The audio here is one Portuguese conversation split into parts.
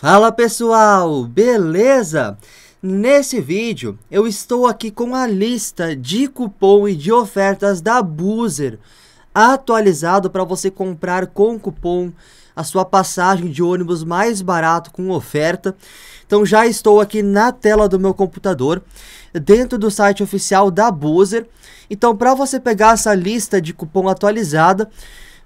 Fala pessoal, beleza? Nesse vídeo eu estou aqui com a lista de cupom e de ofertas da Boozer atualizado para você comprar com cupom a sua passagem de ônibus mais barato com oferta. Então já estou aqui na tela do meu computador, dentro do site oficial da Boozer. Então para você pegar essa lista de cupom atualizada,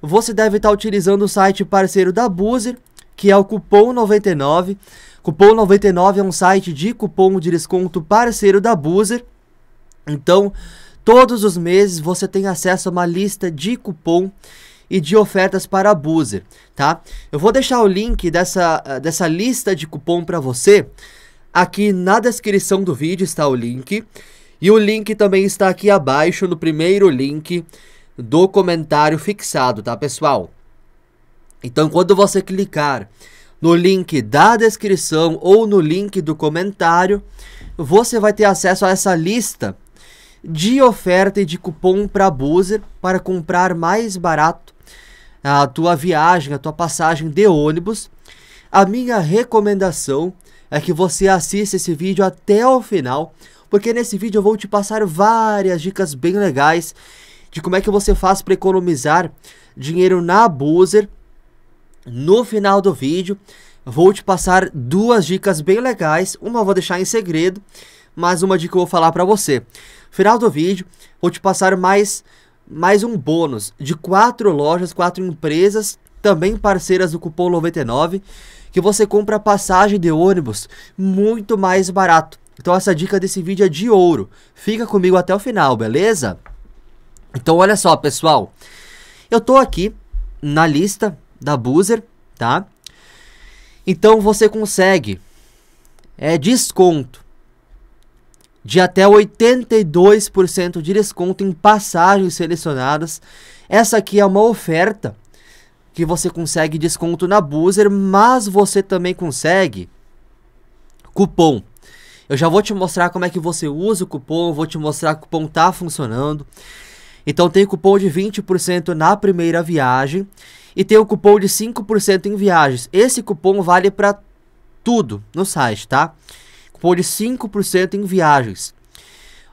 você deve estar tá utilizando o site parceiro da Boozer que é o Cupom 99. Cupom 99 é um site de cupom de desconto parceiro da Boozer. Então, todos os meses você tem acesso a uma lista de cupom e de ofertas para a Boozer, tá? Eu vou deixar o link dessa, ah, dessa lista de cupom para você aqui na descrição do vídeo está o link e o link também está aqui abaixo no primeiro link do comentário fixado, tá, pessoal? Então, quando você clicar no link da descrição ou no link do comentário, você vai ter acesso a essa lista de oferta e de cupom para Buzer para comprar mais barato a tua viagem, a tua passagem de ônibus. A minha recomendação é que você assista esse vídeo até o final, porque nesse vídeo eu vou te passar várias dicas bem legais de como é que você faz para economizar dinheiro na Buzer no final do vídeo, vou te passar duas dicas bem legais. Uma eu vou deixar em segredo, mas uma dica eu vou falar para você. Final do vídeo, vou te passar mais mais um bônus de quatro lojas, quatro empresas, também parceiras do cupom 99, que você compra passagem de ônibus muito mais barato. Então essa dica desse vídeo é de ouro. Fica comigo até o final, beleza? Então olha só, pessoal. Eu tô aqui na lista da Boozer, tá? Então você consegue é desconto de até 82% de desconto em passagens selecionadas. Essa aqui é uma oferta que você consegue desconto na Boozer, mas você também consegue cupom. Eu já vou te mostrar como é que você usa o cupom, vou te mostrar que o cupom tá funcionando. Então tem cupom de 20% na primeira viagem e tem o cupom de 5% em viagens. Esse cupom vale para tudo no site, tá? Cupom de 5% em viagens.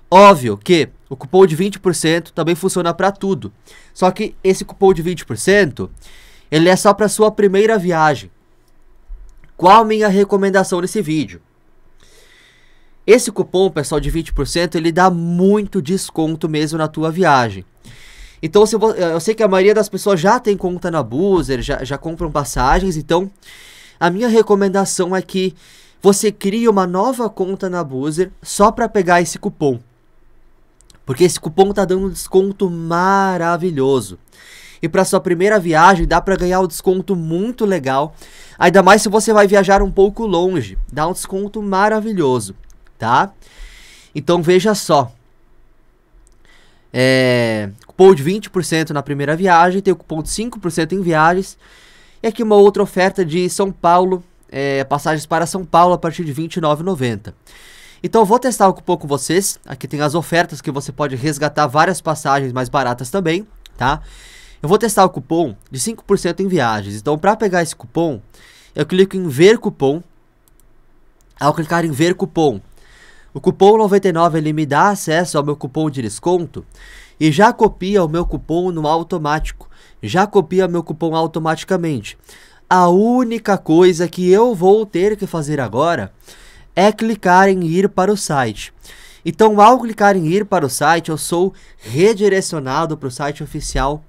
Óbvio que o cupom de 20% também funciona para tudo. Só que esse cupom de 20%, ele é só para sua primeira viagem. Qual minha recomendação nesse vídeo? Esse cupom, pessoal, de 20%, ele dá muito desconto mesmo na tua viagem. Então, se eu, eu sei que a maioria das pessoas já tem conta na Boozer, já, já compram passagens, então a minha recomendação é que você crie uma nova conta na Boozer só para pegar esse cupom. Porque esse cupom tá dando um desconto maravilhoso. E para sua primeira viagem dá para ganhar um desconto muito legal, ainda mais se você vai viajar um pouco longe, dá um desconto maravilhoso, tá? Então veja só, é, cupom de 20% na primeira viagem, tem o cupom de 5% em viagens. E aqui uma outra oferta de São Paulo, é, passagens para São Paulo a partir de R$ 29,90. Então vou testar o cupom com vocês. Aqui tem as ofertas que você pode resgatar várias passagens mais baratas também, tá? Eu vou testar o cupom de 5% em viagens. Então para pegar esse cupom, eu clico em ver cupom. Ao clicar em ver cupom, o cupom 99 ele me dá acesso ao meu cupom de desconto e já copia o meu cupom no automático. Já copia meu cupom automaticamente. A única coisa que eu vou ter que fazer agora é clicar em ir para o site. Então, ao clicar em ir para o site, eu sou redirecionado para o site oficial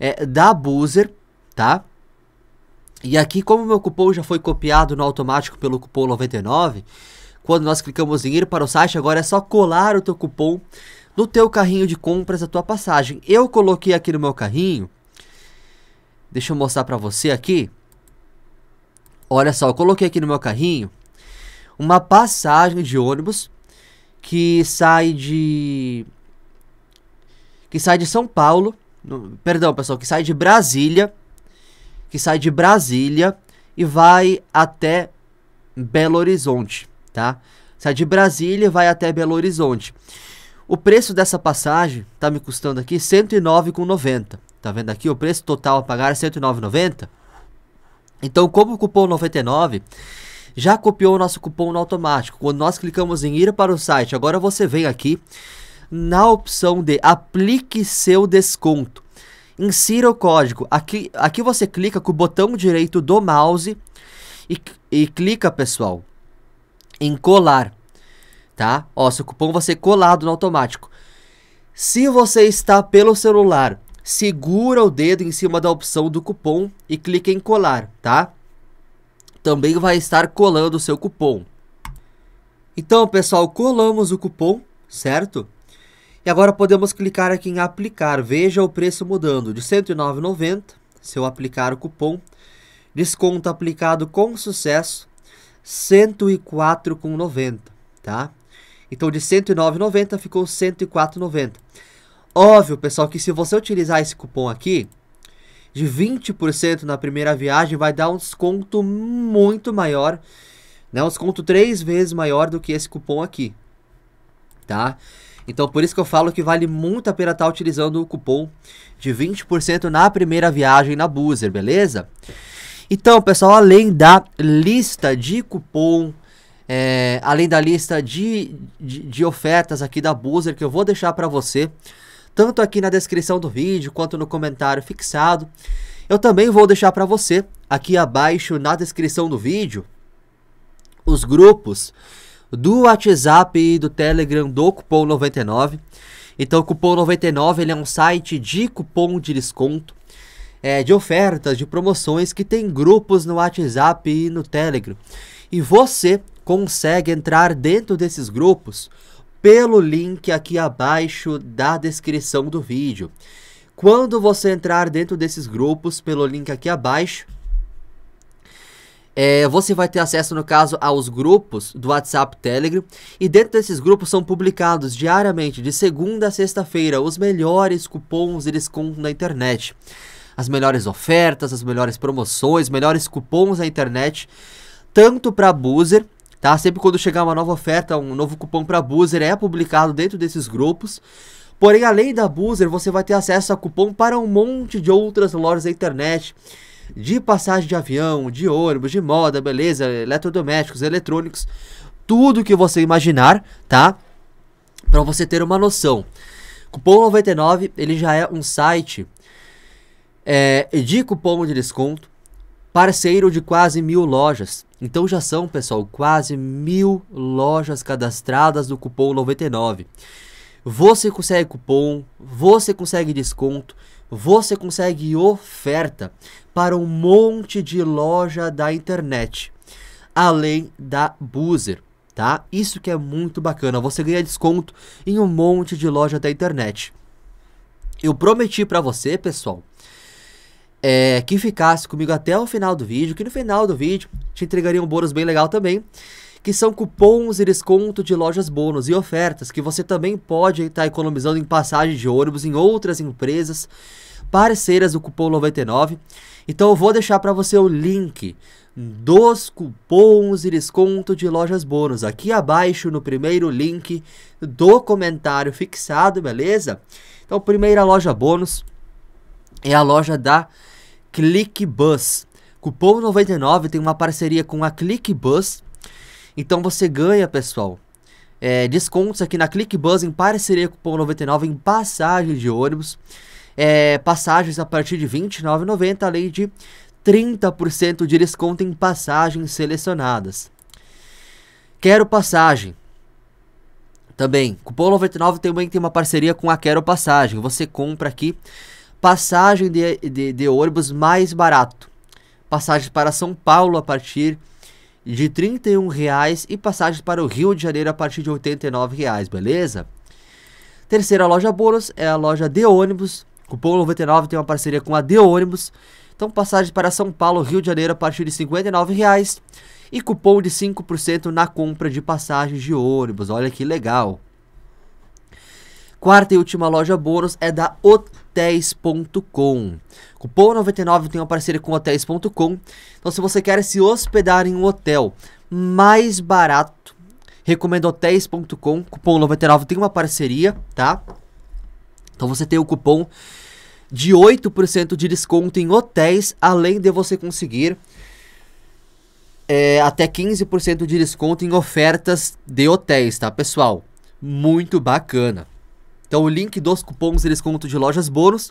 é, da Boozer, tá? E aqui, como meu cupom já foi copiado no automático pelo cupom 99, quando nós clicamos em ir para o site, agora é só colar o teu cupom no teu carrinho de compras da tua passagem. Eu coloquei aqui no meu carrinho. Deixa eu mostrar para você aqui. Olha só, eu coloquei aqui no meu carrinho uma passagem de ônibus que sai de que sai de São Paulo, no, perdão, pessoal, que sai de Brasília, que sai de Brasília e vai até Belo Horizonte tá? Sai é de Brasília e vai até Belo Horizonte. O preço dessa passagem tá me custando aqui 109,90. Tá vendo aqui o preço total a pagar é 109,90? Então, como o cupom 99 já copiou o nosso cupom no automático. Quando nós clicamos em ir para o site, agora você vem aqui na opção de aplique seu desconto. Insira o código. Aqui, aqui você clica com o botão direito do mouse e, e clica, pessoal, em colar, tá? Ó, seu cupom vai ser colado no automático. Se você está pelo celular, segura o dedo em cima da opção do cupom e clique em colar, tá? Também vai estar colando o seu cupom. Então, pessoal, colamos o cupom, certo? E agora podemos clicar aqui em aplicar. Veja o preço mudando de 109,90 se eu aplicar o cupom. Desconto aplicado com sucesso 104,90, tá? Então de 109,90 ficou 104,90. Óbvio, pessoal, que se você utilizar esse cupom aqui de 20% na primeira viagem, vai dar um desconto muito maior, né? Um desconto três vezes maior do que esse cupom aqui, tá? Então, por isso que eu falo que vale muito a pena estar tá utilizando o cupom de 20% na primeira viagem na Boozer, beleza? Então, pessoal, além da lista de cupom, é, além da lista de, de, de, ofertas aqui da Boozer, que eu vou deixar para você, tanto aqui na descrição do vídeo quanto no comentário fixado, eu também vou deixar para você aqui abaixo na descrição do vídeo os grupos do WhatsApp e do Telegram do Cupom 99. Então, o Cupom 99 ele é um site de cupom de desconto é, de ofertas, de promoções que tem grupos no WhatsApp e no Telegram. E você consegue entrar dentro desses grupos pelo link aqui abaixo da descrição do vídeo. Quando você entrar dentro desses grupos pelo link aqui abaixo, é, você vai ter acesso, no caso, aos grupos do WhatsApp Telegram. E dentro desses grupos são publicados diariamente, de segunda a sexta-feira, os melhores cupons e descontos na internet as melhores ofertas, as melhores promoções, melhores cupons na internet, tanto para Boozer, tá? Sempre quando chegar uma nova oferta, um novo cupom para Boozer é publicado dentro desses grupos. Porém, além da Boozer, você vai ter acesso a cupom para um monte de outras lojas da internet. De passagem de avião, de ônibus, de moda, beleza, eletrodomésticos, eletrônicos, tudo que você imaginar, tá? Para você ter uma noção. Cupom 99, ele já é um site é, de cupom de desconto, parceiro de quase mil lojas. Então já são, pessoal, quase mil lojas cadastradas do cupom 99. Você consegue cupom, você consegue desconto, você consegue oferta para um monte de loja da internet, além da Boozer, tá? Isso que é muito bacana, você ganha desconto em um monte de loja da internet. Eu prometi para você, pessoal, é, que ficasse comigo até o final do vídeo, que no final do vídeo te entregaria um bônus bem legal também, que são cupons e desconto de lojas bônus e ofertas que você também pode estar tá economizando em passagem de ônibus em outras empresas parceiras do cupom 99. Então eu vou deixar para você o link dos cupons e desconto de lojas bônus aqui abaixo no primeiro link do comentário fixado, beleza? Então, primeira loja bônus é a loja da ClickBus. Cupom 99 tem uma parceria com a ClickBus. Então você ganha, pessoal, é, descontos aqui na ClickBus em parceria com o cupom 99 em passagem de ônibus. É, passagens a partir de R$ 29,90, além de 30% de desconto em passagens selecionadas. Quero Passagem. Também, cupom 99 também tem uma parceria com a Quero Passagem. Você compra aqui passagem de, de, de ônibus mais barato. Passagem para São Paulo a partir de R$ reais e passagem para o Rio de Janeiro a partir de R$ reais, beleza? Terceira loja bônus é a loja de ônibus. Cupom 99 tem uma parceria com a de ônibus. Então, passagem para São Paulo, Rio de Janeiro a partir de R$ reais e cupom de 5% na compra de passagens de ônibus. Olha que legal. Quarta e última loja bônus é da Otávio hotéis.com. Cupom 99 tem uma parceria com hotéis.com. Então se você quer se hospedar em um hotel mais barato, recomendo hotéis.com. Cupom 99 tem uma parceria, tá? Então você tem o cupom de 8% de desconto em hotéis, além de você conseguir é, até 15% de desconto em ofertas de hotéis, tá, pessoal? Muito bacana. Então o link dos cupons e desconto de lojas bônus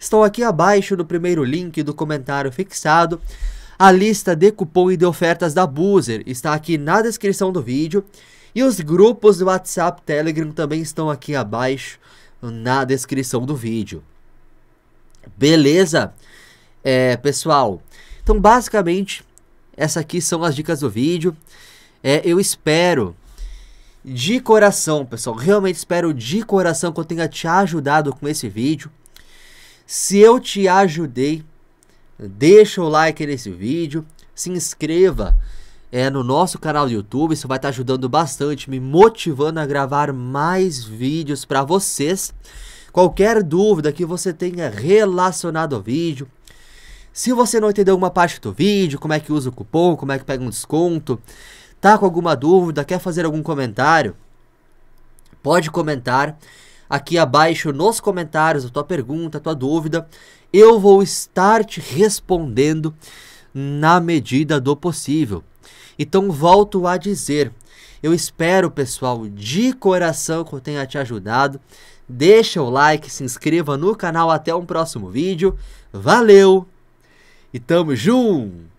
estão aqui abaixo no primeiro link do comentário fixado. A lista de cupom e de ofertas da Boozer está aqui na descrição do vídeo. E os grupos do WhatsApp Telegram também estão aqui abaixo na descrição do vídeo. Beleza? É, pessoal, então basicamente essas aqui são as dicas do vídeo. É, eu espero de coração, pessoal. Realmente espero de coração que eu tenha te ajudado com esse vídeo. Se eu te ajudei, deixa o like nesse vídeo, se inscreva é, no nosso canal do YouTube, isso vai estar ajudando bastante, me motivando a gravar mais vídeos para vocês. Qualquer dúvida que você tenha relacionado ao vídeo, se você não entendeu alguma parte do vídeo, como é que usa o cupom, como é que pega um desconto, Tá com alguma dúvida? Quer fazer algum comentário? Pode comentar aqui abaixo nos comentários a tua pergunta, a tua dúvida. Eu vou estar te respondendo na medida do possível. Então volto a dizer, eu espero, pessoal, de coração que eu tenha te ajudado. Deixa o like, se inscreva no canal, até um próximo vídeo. Valeu e tamo junto!